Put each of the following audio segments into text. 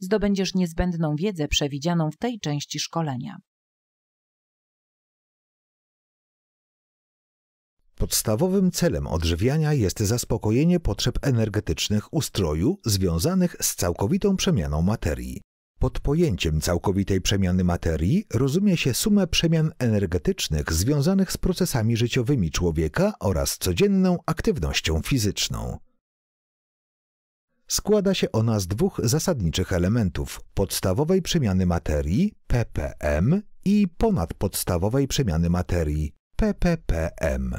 zdobędziesz niezbędną wiedzę przewidzianą w tej części szkolenia. Podstawowym celem odżywiania jest zaspokojenie potrzeb energetycznych ustroju związanych z całkowitą przemianą materii. Pod pojęciem całkowitej przemiany materii rozumie się sumę przemian energetycznych związanych z procesami życiowymi człowieka oraz codzienną aktywnością fizyczną. Składa się ona z dwóch zasadniczych elementów: podstawowej przemiany materii PPM i ponadpodstawowej przemiany materii PPPM.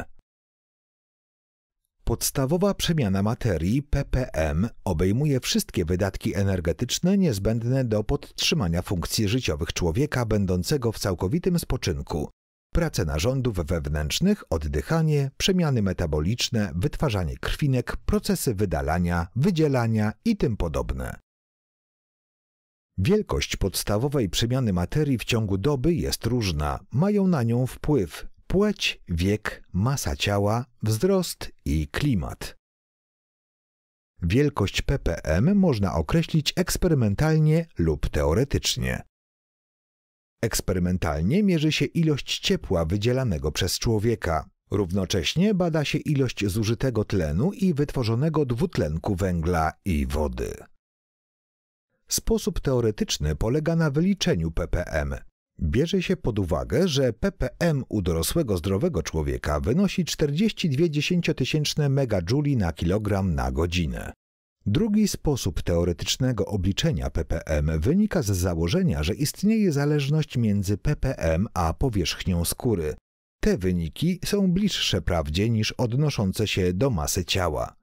Podstawowa przemiana materii PPM obejmuje wszystkie wydatki energetyczne niezbędne do podtrzymania funkcji życiowych człowieka będącego w całkowitym spoczynku, prace narządów wewnętrznych, oddychanie, przemiany metaboliczne, wytwarzanie krwinek, procesy wydalania, wydzielania i tym podobne. Wielkość podstawowej przemiany materii w ciągu doby jest różna, mają na nią wpływ płeć, wiek, masa ciała, wzrost i klimat. Wielkość ppm można określić eksperymentalnie lub teoretycznie. Eksperymentalnie mierzy się ilość ciepła wydzielanego przez człowieka. Równocześnie bada się ilość zużytego tlenu i wytworzonego dwutlenku węgla i wody. Sposób teoretyczny polega na wyliczeniu ppm. Bierze się pod uwagę, że ppm u dorosłego zdrowego człowieka wynosi 42 dziesięciotysięczne megajuli na kilogram na godzinę. Drugi sposób teoretycznego obliczenia ppm wynika z założenia, że istnieje zależność między ppm a powierzchnią skóry. Te wyniki są bliższe prawdzie niż odnoszące się do masy ciała.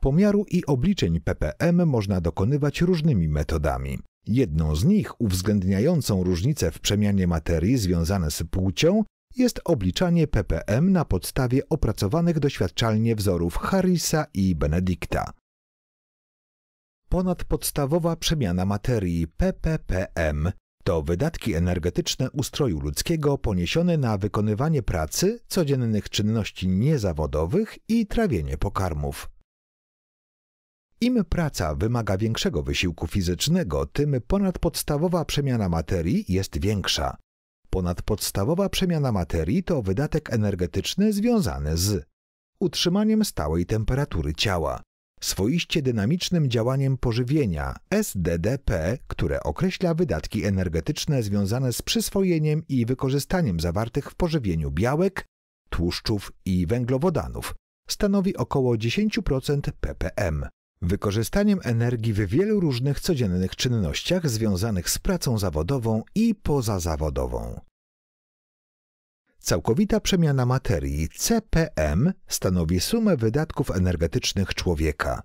Pomiaru i obliczeń ppm można dokonywać różnymi metodami. Jedną z nich, uwzględniającą różnice w przemianie materii związane z płcią, jest obliczanie ppm na podstawie opracowanych doświadczalnie wzorów Harrisa i Benedicta. Ponadpodstawowa przemiana materii PPPM to wydatki energetyczne ustroju ludzkiego poniesione na wykonywanie pracy, codziennych czynności niezawodowych i trawienie pokarmów. Im praca wymaga większego wysiłku fizycznego, tym ponadpodstawowa przemiana materii jest większa. Ponadpodstawowa przemiana materii to wydatek energetyczny związany z utrzymaniem stałej temperatury ciała, swoiście dynamicznym działaniem pożywienia SDDP, które określa wydatki energetyczne związane z przyswojeniem i wykorzystaniem zawartych w pożywieniu białek, tłuszczów i węglowodanów, stanowi około 10% ppm wykorzystaniem energii w wielu różnych codziennych czynnościach związanych z pracą zawodową i pozazawodową. Całkowita przemiana materii CPM stanowi sumę wydatków energetycznych człowieka.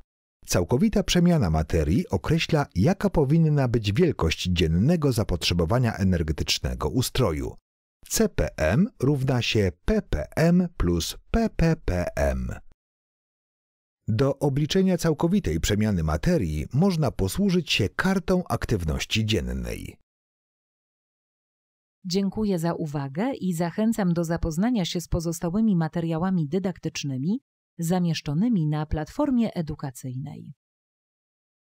Całkowita przemiana materii określa, jaka powinna być wielkość dziennego zapotrzebowania energetycznego ustroju. CPM równa się PPM plus PPPM. Do obliczenia całkowitej przemiany materii można posłużyć się kartą aktywności dziennej. Dziękuję za uwagę i zachęcam do zapoznania się z pozostałymi materiałami dydaktycznymi zamieszczonymi na platformie edukacyjnej.